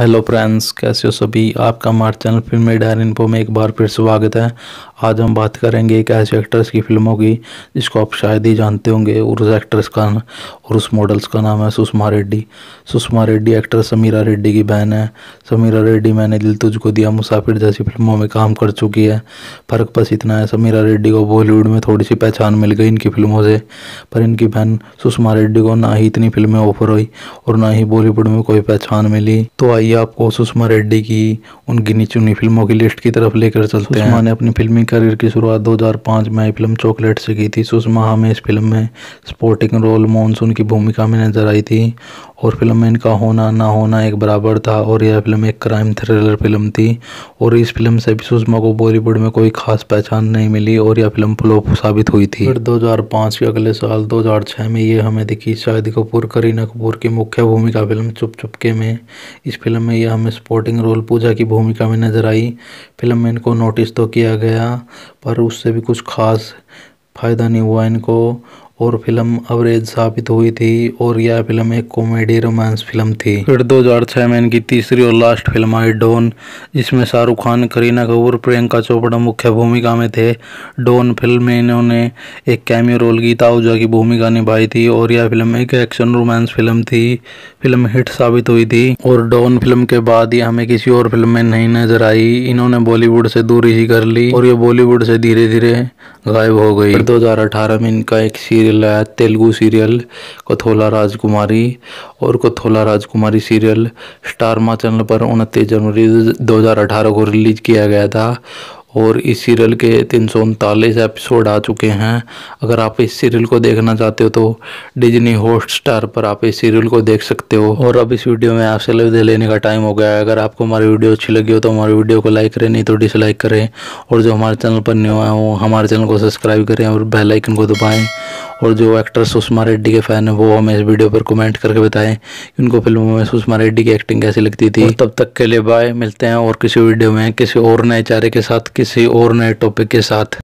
hello friends कैसे हो सभी आपका हमारे चैनल फिल्म डायर इनपो में एक बार फिर स्वागत है आज हम बात करेंगे एक ऐसे एक्ट्रेस की फिल्मों की जिसको आप शायद ही जानते होंगे और उस एक्ट्रेस का और उस मॉडल्स का नाम है सुषमा रेड्डी सुषमा रेड्डी एक्ट्रेस समीरा रेड्डी की बहन है समीरा रेड्डी मैंने दिल तुझको दिया मुसाफिर जैसी फिल्मों में काम कर चुकी है फ़र्क बस इतना है समीरा रेड्डी को बॉलीवुड में थोड़ी सी पहचान मिल गई इनकी फिल्मों से पर इनकी बहन सुषमा रेड्डी को ना ही इतनी फिल्में ऑफर हुई और ना ही बॉलीवुड में कोई पहचान मिली तो आइए आपको सुषमा रेड्डी की उनकी गिनी चुनी फिल्मों की लिस्ट की तरफ लेकर चलते हैं ने अपनी फिल्मी करियर की शुरुआत 2005 में फिल्म चॉकलेट से की थी सुषमा हमें इस फिल्म में स्पोर्टिंग रोल मॉनसून की भूमिका में नजर आई थी और फिल्म में इनका होना ना होना एक बराबर था और यह फिल्म एक क्राइम थ्रिलर फिल्म थी और इस फिल्म से भी सुषमा को बॉलीवुड में कोई खास पहचान नहीं मिली और यह फिल्म फ्लॉप साबित हुई थी फिर 2005 के अगले साल 2006 में ये हमें दिखी शाहिद कपूर करीना कपूर की मुख्य भूमिका फिल्म चुप चुपके में इस फिल्म में यह हमें स्पोर्टिंग रोल पूजा की भूमिका में नजर आई फिल्म में इनको नोटिस तो किया गया पर उससे भी कुछ खास फ़ायदा नहीं हुआ इनको और फिल्म अवरेज साबित हुई थी और यह फिल्म एक कॉमेडी रोमांस फिल्म थी फिर 2006 में इनकी तीसरी और लास्ट फिल्म आई डॉन जिसमें शाहरुख खान करीना कपूर प्रियंका चोपड़ा मुख्य भूमिका में थे डॉन फिल्म में इन्होंने एक कैमियो रोल गीता आहूजा की भूमिका निभाई थी और यह फिल्म एक एक्शन रोमांस फिल्म थी फिल्म हिट साबित हुई थी और डॉन फिल्म के बाद ये हमें किसी और फिल्म में नहीं नजर आई इन्होंने बॉलीवुड से दूरी ही कर ली और ये बॉलीवुड से धीरे धीरे गायब हो गई दो में इनका एक सीरियल सीरियल है तेलुगु सीरियल कथोला राजकुमारी और कथोला राजकुमारी सीरियल स्टार मा चैनल पर उनतीस जनवरी 2018 को रिलीज़ किया गया था और इस सीरियल के तीन सौ उनतालीस एपिसोड आ चुके हैं अगर आप इस सीरियल को देखना चाहते हो तो डिजनी हॉट स्टार पर आप इस सीरियल को देख सकते हो और अब इस वीडियो में आपसे विदे लेने का टाइम हो गया है अगर आपको हमारी वीडियो अच्छी लगी हो तो हमारी वीडियो को लाइक करें नहीं तो डिसलाइक करें और जो हमारे चैनल पर न्यू आए हो हमारे चैनल को सब्सक्राइब करें और बेलाइकन को दबाएँ और जो एक्टर सुषमा रेड्डी के फ़ैन है वो हमें इस वीडियो पर कमेंट करके बताएं कि उनको फिल्मों में सुषमा रेड्डी की एक्टिंग कैसी लगती थी तब तक के लिए बाय मिलते हैं और किसी वीडियो में किसी और नए चारे के साथ किसी और नए टॉपिक के साथ